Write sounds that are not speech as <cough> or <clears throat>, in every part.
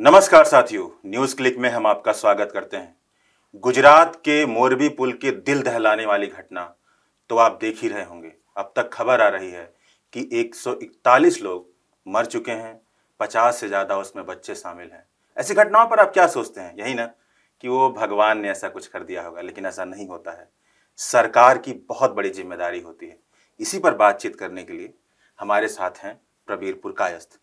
नमस्कार साथियों news click में हम आपका स्वागत करते हैं गुजरात के मोरबी पुल के दिल दहलाने वाली घटना तो आप देख ही रहे होंगे अब तक खबर आ रही है कि 141 लोग मर चुके हैं 50 से ज़्यादा उसमें बच्चे शामिल हैं ऐसी घटनाओं पर आप क्या सोचते हैं यही ना कि वो भगवान ने ऐसा कुछ कर दिया होगा लेकिन ऐसा नहीं होता है सरकार की बहुत बड़ी जिम्मेदारी होती है इसी पर बातचीत करने के लिए हमारे साथ हैं प्रबीरपुर कायस्थ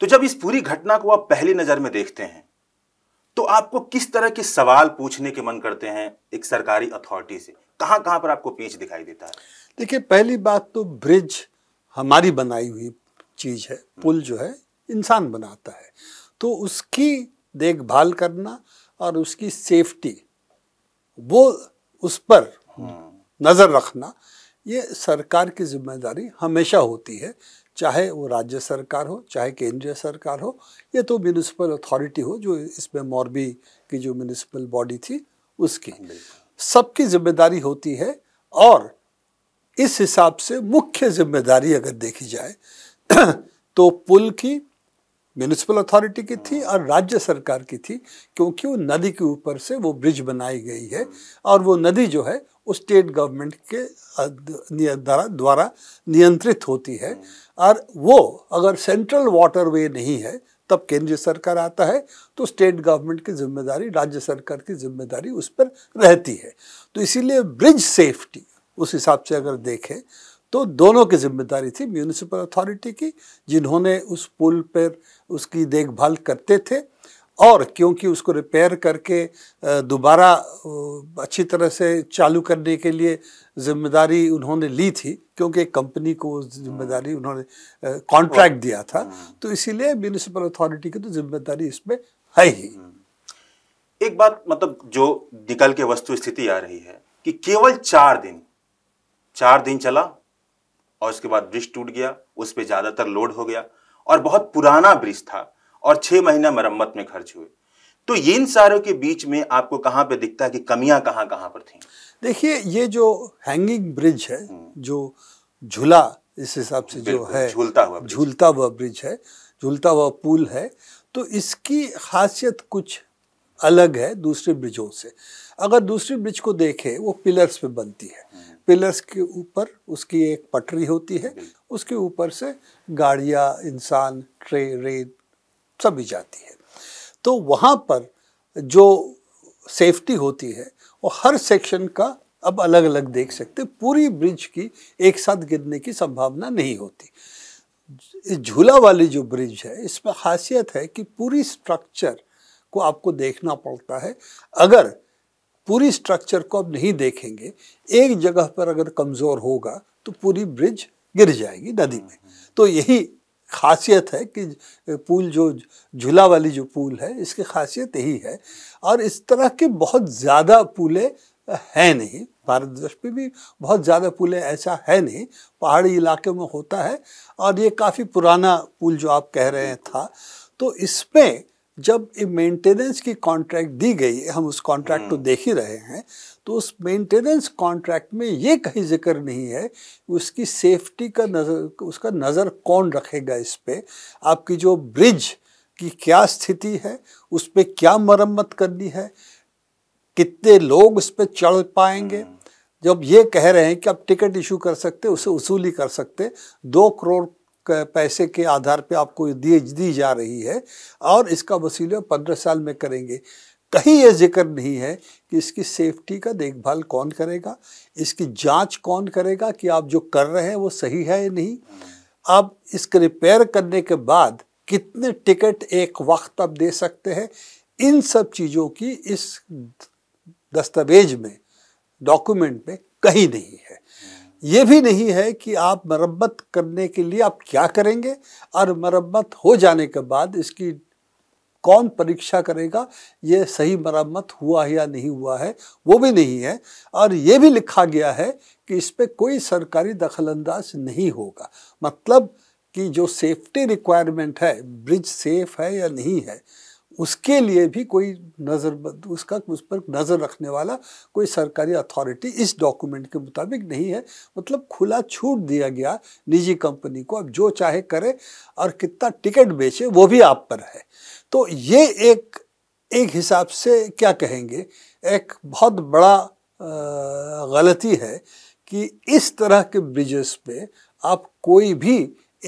तो जब इस पूरी घटना को आप पहली नजर में देखते हैं तो आपको किस तरह के सवाल पूछने के मन करते हैं एक सरकारी अथॉरिटी से कहां कहां पर आपको पीछ दिखाई देता है देखिए पहली बात तो ब्रिज हमारी बनाई हुई चीज है पुल जो है इंसान बनाता है तो उसकी देखभाल करना और उसकी सेफ्टी वो उस पर हाँ। नज़र रखना ये सरकार की जिम्मेदारी हमेशा होती है चाहे वो राज्य सरकार हो चाहे केंद्रीय सरकार हो या तो म्यूनिसिपल अथॉरिटी हो जो इसमें मोरबी की जो म्यूनिसिपल बॉडी थी उसकी सबकी जिम्मेदारी होती है और इस हिसाब से मुख्य जिम्मेदारी अगर देखी जाए <clears throat> तो पुल की म्यूनिसिपल अथॉरिटी की थी हाँ। और राज्य सरकार की थी क्योंकि वो नदी के ऊपर से वो ब्रिज बनाई गई है और वो नदी जो है उस स्टेट गवर्नमेंट के द्वारा द्वारा नियंत्रित होती है और वो अगर सेंट्रल वाटर वे नहीं है तब केंद्र सरकार आता है तो स्टेट गवर्नमेंट की जिम्मेदारी राज्य सरकार की जिम्मेदारी उस पर रहती है तो इसीलिए ब्रिज सेफ्टी उस हिसाब से अगर देखें तो दोनों की जिम्मेदारी थी म्यूनिसिपल अथॉरिटी की जिन्होंने उस पुल पर उसकी देखभाल करते थे और क्योंकि उसको रिपेयर करके दोबारा अच्छी तरह से चालू करने के लिए जिम्मेदारी उन्होंने ली थी क्योंकि एक कंपनी को जिम्मेदारी हम्म। उन्होंने कॉन्ट्रैक्ट दिया था हम्म। तो इसीलिए म्यूनिसिपल अथॉरिटी की तो जिम्मेदारी इसमें है ही हम्म। एक बात मतलब जो निकल के वस्तु स्थिति आ रही है कि केवल चार दिन चार दिन चला और उसके बाद ब्रिज टूट गया उस पर ज़्यादातर लोड हो गया और बहुत पुराना ब्रिज था और छह महीना मरम्मत में खर्च हुए तो इन सारों के बीच में आपको कहाँ पे दिखता है कि कमियां कहाँ कहाँ पर थी देखिए ये जो हैंगिंग ब्रिज है हम्म। जो झूला इस हिसाब से जो है झूलता हुआ झूलता हुआ ब्रिज है झूलता हुआ पुल है तो इसकी खासियत कुछ अलग है दूसरे ब्रिजों से अगर दूसरे ब्रिज को देखें वो पिलर्स पे बनती है पिलर्स हम्म। के ऊपर उसकी एक पटरी होती है उसके ऊपर से गाड़ियाँ इंसान ट्रे रेत सभी जाती है तो वहाँ पर जो सेफ्टी होती है वो हर सेक्शन का अब अलग अलग देख सकते पूरी ब्रिज की एक साथ गिरने की संभावना नहीं होती इस झूला वाली जो ब्रिज है इसमें खासियत है कि पूरी स्ट्रक्चर को आपको देखना पड़ता है अगर पूरी स्ट्रक्चर को आप नहीं देखेंगे एक जगह पर अगर कमज़ोर होगा तो पूरी ब्रिज गिर जाएगी नदी में तो यही खासियत है कि पुल जो झूला वाली जो पुल है इसकी खासियत यही है और इस तरह के बहुत ज़्यादा पुलें है नहीं भारतवर्ष पे भी बहुत ज़्यादा पुलें ऐसा है नहीं पहाड़ी इलाके में होता है और ये काफ़ी पुराना पुल जो आप कह रहे हैं था तो इसमें जब मेंटेनेंस की कॉन्ट्रैक्ट दी गई है हम उस कॉन्ट्रैक्ट को हम्म। देख ही रहे हैं तो उस मेंटेनेंस कॉन्ट्रैक्ट में ये कहीं जिक्र नहीं है उसकी सेफ्टी का नज़र उसका नज़र कौन रखेगा इस पर आपकी जो ब्रिज की क्या स्थिति है उस पर क्या मरम्मत करनी है कितने लोग उस पर चढ़ पाएंगे हम्म। जब ये कह रहे हैं कि आप टिकट इशू कर सकते उसे वसूली कर सकते दो करोड़ पैसे के आधार पे आपको दिए दी जा रही है और इसका वसीला पंद्रह साल में करेंगे कहीं ये जिक्र नहीं है कि इसकी सेफ्टी का देखभाल कौन करेगा इसकी जांच कौन करेगा कि आप जो कर रहे हैं वो सही है या नहीं आप इसके रिपेयर करने के बाद कितने टिकट एक वक्त आप दे सकते हैं इन सब चीज़ों की इस दस्तावेज में डॉक्यूमेंट में कहीं नहीं है ये भी नहीं है कि आप मरम्मत करने के लिए आप क्या करेंगे और मरम्मत हो जाने के बाद इसकी कौन परीक्षा करेगा ये सही मरम्मत हुआ है या नहीं हुआ है वो भी नहीं है और ये भी लिखा गया है कि इस पर कोई सरकारी दखलंदाज नहीं होगा मतलब कि जो सेफ्टी रिक्वायरमेंट है ब्रिज सेफ है या नहीं है उसके लिए भी कोई नज़र उसका उस पर नज़र रखने वाला कोई सरकारी अथॉरिटी इस डॉक्यूमेंट के मुताबिक नहीं है मतलब खुला छूट दिया गया निजी कंपनी को अब जो चाहे करे और कितना टिकट बेचे वो भी आप पर है तो ये एक एक हिसाब से क्या कहेंगे एक बहुत बड़ा गलती है कि इस तरह के ब्रिजेस पे आप कोई भी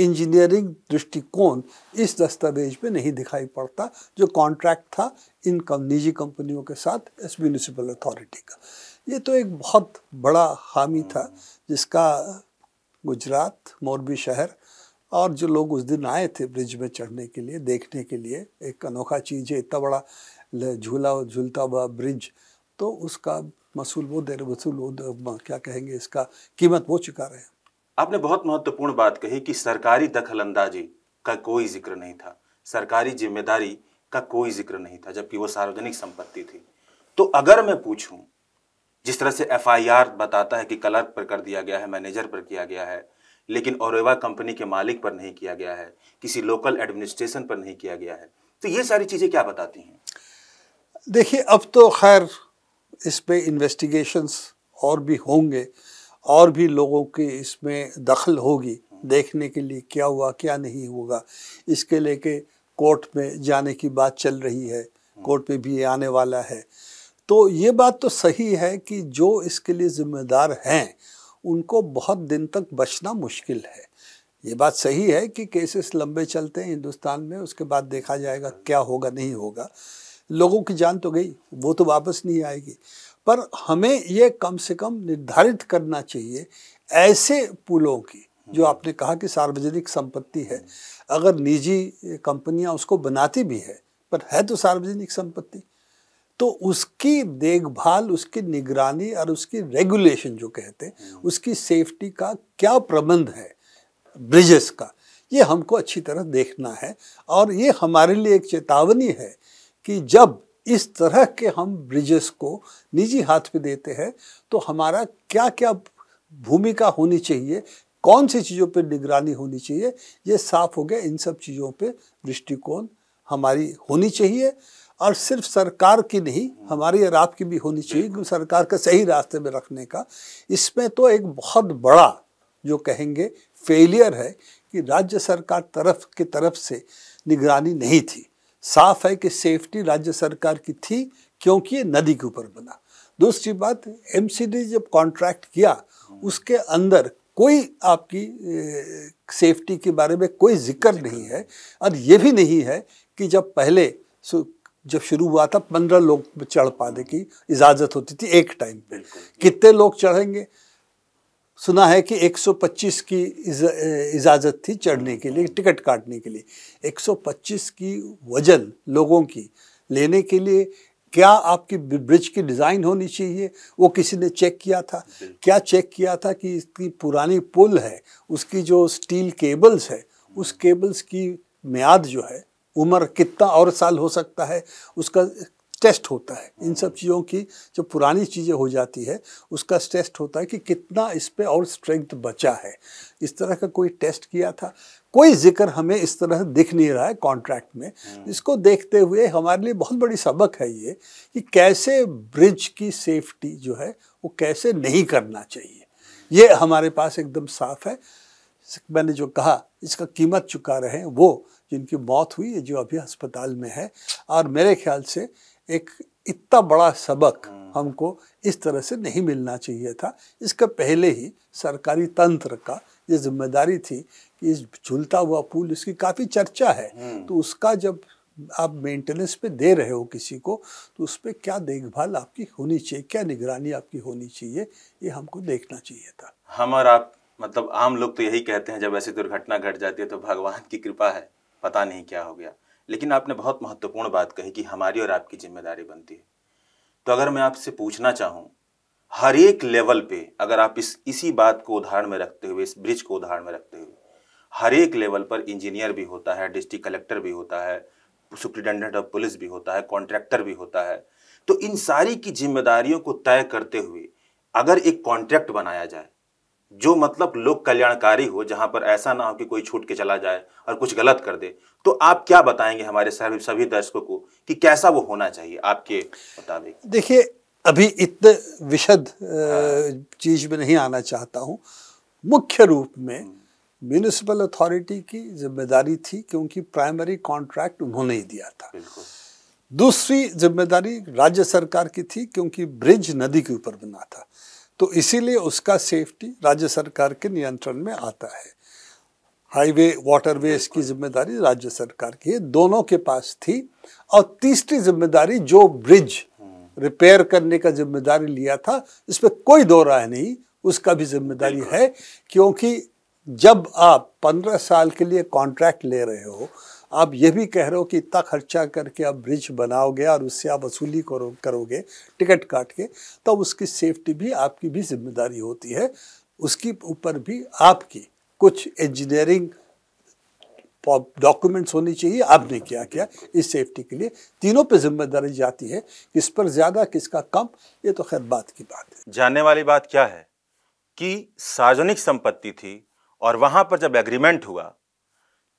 इंजीनियरिंग दृष्टिकोण इस दस्तावेज में नहीं दिखाई पड़ता जो कॉन्ट्रैक्ट था इन कम निजी कंपनियों के साथ इस म्यूनिसिपल अथॉरिटी का ये तो एक बहुत बड़ा हामी था जिसका गुजरात मोरबी शहर और जो लोग उस दिन आए थे ब्रिज में चढ़ने के लिए देखने के लिए एक अनोखा चीज़ है इतना बड़ा झूला झूलता हुआ ब्रिज तो उसका मसूल वो देर वसूल वो क्या कहेंगे इसका कीमत वो चुका रहे हैं आपने बहुत महत्वपूर्ण बात कही कि सरकारी दखल अंदाजी का कोई जिक्र नहीं था सरकारी जिम्मेदारी का कोई जिक्र नहीं था जबकि वो सार्वजनिक संपत्ति थी तो अगर मैं पूछूं जिस तरह से एफआईआर बताता है कि क्लर्क पर कर दिया गया है मैनेजर पर किया गया है लेकिन ओरेवा कंपनी के मालिक पर नहीं किया गया है किसी लोकल एडमिनिस्ट्रेशन पर नहीं किया गया है तो ये सारी चीज़ें क्या बताती हैं देखिए अब तो खैर इस पर इन्वेस्टिगेशंस और भी होंगे और भी लोगों की इसमें दखल होगी देखने के लिए क्या हुआ क्या नहीं होगा इसके लेके कोर्ट में जाने की बात चल रही है कोर्ट में भी आने वाला है तो ये बात तो सही है कि जो इसके लिए जिम्मेदार हैं उनको बहुत दिन तक बचना मुश्किल है ये बात सही है कि केसेस लंबे चलते हैं हिंदुस्तान में उसके बाद देखा जाएगा क्या होगा नहीं होगा लोगों की जान तो गई वो तो वापस नहीं आएगी पर हमें ये कम से कम निर्धारित करना चाहिए ऐसे पुलों की जो हम्म। आपने कहा कि सार्वजनिक संपत्ति है अगर निजी कंपनियां उसको बनाती भी है पर है तो सार्वजनिक संपत्ति तो उसकी देखभाल उसकी निगरानी और उसकी रेगुलेशन जो कहते हैं हम्म। उसकी सेफ्टी का क्या प्रबंध है ब्रिजेस का ये हमको अच्छी तरह देखना है और ये हमारे लिए एक चेतावनी है कि जब इस तरह के हम ब्रिजेस को निजी हाथ में देते हैं तो हमारा क्या क्या भूमिका होनी चाहिए कौन सी चीज़ों पर निगरानी होनी चाहिए ये साफ हो गया इन सब चीज़ों पे दृष्टिकोण हमारी होनी चाहिए और सिर्फ सरकार की नहीं हमारी और आपकी भी होनी चाहिए क्योंकि सरकार का सही रास्ते में रखने का इसमें तो एक बहुत बड़ा जो कहेंगे फेलियर है कि राज्य सरकार तरफ की तरफ से निगरानी नहीं थी साफ है कि सेफ्टी राज्य सरकार की थी क्योंकि ये नदी के ऊपर बना दूसरी बात एम जब कॉन्ट्रैक्ट किया उसके अंदर कोई आपकी सेफ्टी के बारे में कोई जिक्र नहीं है और ये भी नहीं है कि जब पहले जब शुरू हुआ था पंद्रह लोग चढ़ पाने की इजाज़त होती थी एक टाइम पे कितने लोग चढ़ेंगे सुना है कि 125 की इजाज़त थी चढ़ने के लिए टिकट काटने के लिए 125 की वजन लोगों की लेने के लिए क्या आपकी ब्रिज की डिज़ाइन होनी चाहिए वो किसी ने चेक किया था क्या चेक किया था कि इसकी पुरानी पुल है उसकी जो स्टील केबल्स है उस हम्म। केबल्स की मियाद जो है उम्र कितना और साल हो सकता है उसका टेस्ट होता है इन सब चीज़ों की जो पुरानी चीज़ें हो जाती है उसका टेस्ट होता है कि कितना इस पर और स्ट्रेंथ बचा है इस तरह का कोई टेस्ट किया था कोई जिक्र हमें इस तरह दिख नहीं रहा है कॉन्ट्रैक्ट में हम्म। इसको देखते हुए हमारे लिए बहुत बड़ी सबक है ये कि कैसे ब्रिज की सेफ्टी जो है वो कैसे नहीं करना चाहिए ये हमारे पास एकदम साफ है मैंने जो कहा इसका कीमत चुका रहे वो जिनकी मौत हुई जो अभी अस्पताल में है और मेरे ख्याल से एक इतना बड़ा सबक हाँ। हमको इस तरह से नहीं मिलना चाहिए था इसका पहले ही सरकारी तंत्र का ये जिम्मेदारी थी कि इस झूलता हुआ पुल इसकी काफ़ी चर्चा है हाँ। तो उसका जब आप मेंटेनेंस पे दे रहे हो किसी को तो उस पर क्या देखभाल आपकी होनी चाहिए क्या निगरानी आपकी होनी चाहिए ये हमको देखना चाहिए था हम और आप मतलब आम लोग तो यही कहते हैं जब ऐसी दुर्घटना घट जाती है तो भगवान की कृपा है पता नहीं क्या हो गया लेकिन आपने बहुत महत्वपूर्ण बात कही कि हमारी और आपकी जिम्मेदारी बनती है तो अगर मैं आपसे पूछना चाहूँ हर एक लेवल पे अगर आप इस इसी बात को उदाहरण में रखते हुए इस ब्रिज को उदाहरण में रखते हुए हर एक लेवल पर इंजीनियर भी होता है डिस्ट्रिक्ट कलेक्टर भी होता है सुप्रिटेंडेंट ऑफ पुलिस भी होता है कॉन्ट्रैक्टर भी होता है तो इन सारी की जिम्मेदारियों को तय करते हुए अगर एक कॉन्ट्रैक्ट बनाया जाए जो मतलब लोक कल्याणकारी हो जहां पर ऐसा ना हो कि कोई छूट के चला जाए और कुछ गलत कर दे तो आप क्या बताएंगे हमारे सभी दर्शकों को कि कैसा वो होना चाहिए आपके मुताबिक देखिए अभी इतने विशद हाँ। चीज में नहीं आना चाहता हूँ मुख्य रूप में म्यूनिसिपल हम्म। अथॉरिटी की जिम्मेदारी थी क्योंकि प्राइमरी कॉन्ट्रैक्ट उन्होंने ही दिया था दूसरी जिम्मेदारी राज्य सरकार की थी क्योंकि ब्रिज नदी के ऊपर बना था तो इसीलिए उसका सेफ्टी राज्य सरकार के नियंत्रण में आता है हाईवे वाटरवेज की जिम्मेदारी राज्य सरकार की है दोनों के पास थी और तीसरी जिम्मेदारी जो ब्रिज हम्म। रिपेयर करने का जिम्मेदारी लिया था इस पर कोई दो राय नहीं उसका भी जिम्मेदारी है क्योंकि जब आप पंद्रह साल के लिए कॉन्ट्रैक्ट ले रहे हो आप ये भी कह रहे हो कि इतना खर्चा करके आप ब्रिज बनाओगे और उससे आप वसूली करो करोगे टिकट काट के तो उसकी सेफ्टी भी आपकी भी जिम्मेदारी होती है उसकी ऊपर भी आपकी कुछ इंजीनियरिंग डॉक्यूमेंट्स होनी चाहिए आपने क्या किया इस सेफ्टी के लिए तीनों पे जिम्मेदारी जाती है किस पर ज़्यादा किसका कम ये तो खैर बात की बात है जानने वाली बात क्या है कि सार्वजनिक संपत्ति थी और वहाँ पर जब एग्रीमेंट हुआ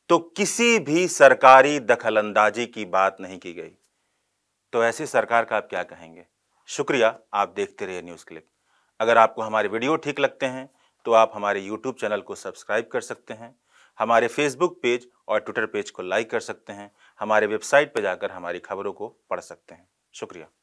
तो किसी भी सरकारी दखलंदाजी की बात नहीं की गई तो ऐसी सरकार का आप क्या कहेंगे शुक्रिया आप देखते रहिए न्यूज़ क्लिक अगर आपको हमारे वीडियो ठीक लगते हैं तो आप हमारे यूट्यूब चैनल को सब्सक्राइब कर सकते हैं हमारे फेसबुक पेज और ट्विटर पेज को लाइक कर सकते हैं हमारे वेबसाइट पर जाकर हमारी खबरों को पढ़ सकते हैं शुक्रिया